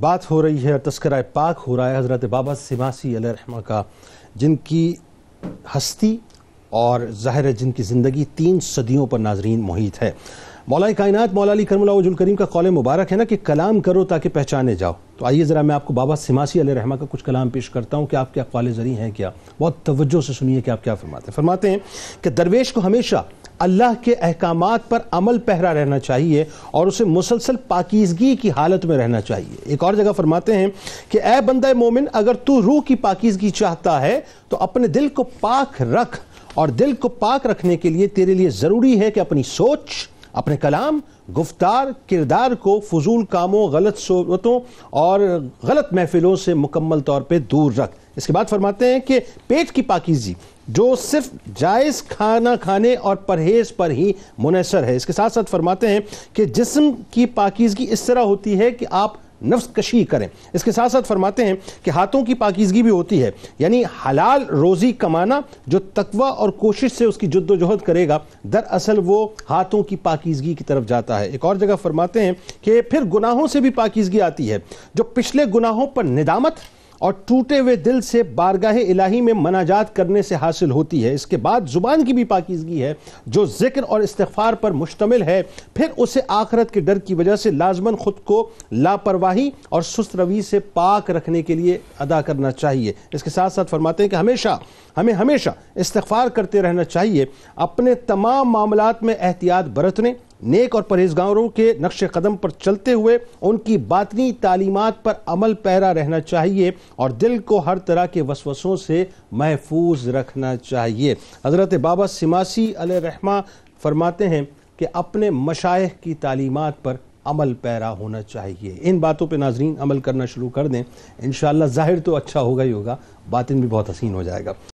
बात हो रही है और तस्करा पाक हो रहा है हज़रत बाबा सिमासी रहमा का जिनकी हस्ती और ज़ाहिर है जिनकी ज़िंदगी तीन सदियों पर नाजरीन मुहित है मौला कायनात मौलाली करमलाजुल करीम का कौल मुबारक है ना कि कलाम करो ताकि पहचाने जाओ तो आइए ज़रा मैं आपको बाबा सिमासी रहमा का कुछ कलाम पेश करता हूँ कि आपके अकवाल ज़रिए हैं क्या बहुत तवज्जो से सुनिए कि आप क्या फरमाते हैं फरमाते हैं कि दरवेश को हमेशा अल्लाह के अहकाम पर अमल पहरा रहना चाहिए और उसे मुसलसल पाकिजगी की हालत में रहना चाहिए एक और जगह फरमाते हैं कि ए बंदा मोमिन अगर तू रूह की पाकिजगी चाहता है तो अपने दिल को पाक रख और दिल को पाक रखने के लिए तेरे लिए ज़रूरी है कि अपनी सोच अपने कलाम गुफ्तार किरदार को फजूल कामों गलत सूरतों और गलत महफिलों से मुकम्मल तौर पर दूर रख इसके बाद फरमाते हैं कि पेट की पाकिजी जो सिर्फ जायज़ खाना खाने और परहेज पर ही मुनसर है इसके साथ साथ फरमाते हैं कि जिस्म की पाकिजगी इस तरह होती है कि आप नफ्स कशी करें इसके साथ साथ फरमाते हैं कि हाथों की पाकिजगी भी होती है यानी हलाल रोज़ी कमाना जो तकवा और कोशिश से उसकी जद्दोजहद करेगा दरअसल वो हाथों की पाकिजगी की तरफ जाता है एक और जगह फरमाते हैं कि फिर गुनाहों से भी पाकिजगी आती है जो पिछले गुनाहों पर निदामत और टूटे हुए दिल से बारगाह इलाही में मनाजात करने से हासिल होती है इसके बाद ज़ुबान की भी पाकिजगी है जो जिक्र और इस्तफार पर मुश्तमिल है फिर उसे आखरत के डर की वजह से लाजमन ख़ुद को लापरवाही और सुस्त रवी से पाक रखने के लिए अदा करना चाहिए इसके साथ साथ फरमाते हैं कि हमेशा हमें हमेशा इस्तफार करते रहना चाहिए अपने तमाम मामला में एहतियात बरतने नेक और परहेजगारों के नक्श कदम पर चलते हुए उनकी बातनी तालीमत पर अमल पैरा रहना चाहिए और दिल को हर तरह के वसवसों से महफूज रखना चाहिए हज़रत बाबा सिमासी रहमा फरमाते हैं कि अपने मशाइ की तालीमत पर अमल पैरा होना चाहिए इन बातों पर नाजरीन अमल करना शुरू कर दें इन ज़ाहिर तो अच्छा होगा ही होगा बातिन भी बहुत हसीन हो जाएगा